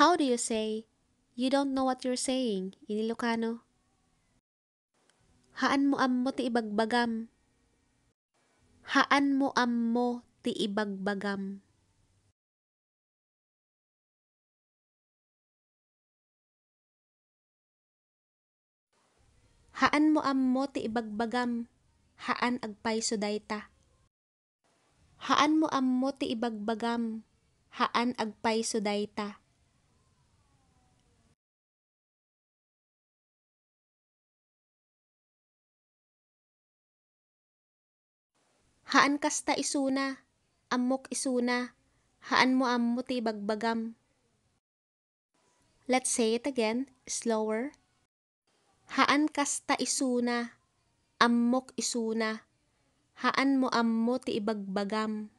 How do you say, you don't know what you're saying in Ilocano? Haan mo ammo ti ibagbagam. Haan mo ammo ti ibagbagam. Haan mo ammo ti ibagbagam, haan agpayso dayta. Haan mo ammo ti ibagbagam, haan agpayso dayta. Haan kasta isuna, amok isuna, haan mo ammo ti bagbagam. Let's say it again, slower. Haan kasta isuna, amok isuna, haan mo ammo ti ibagbagam.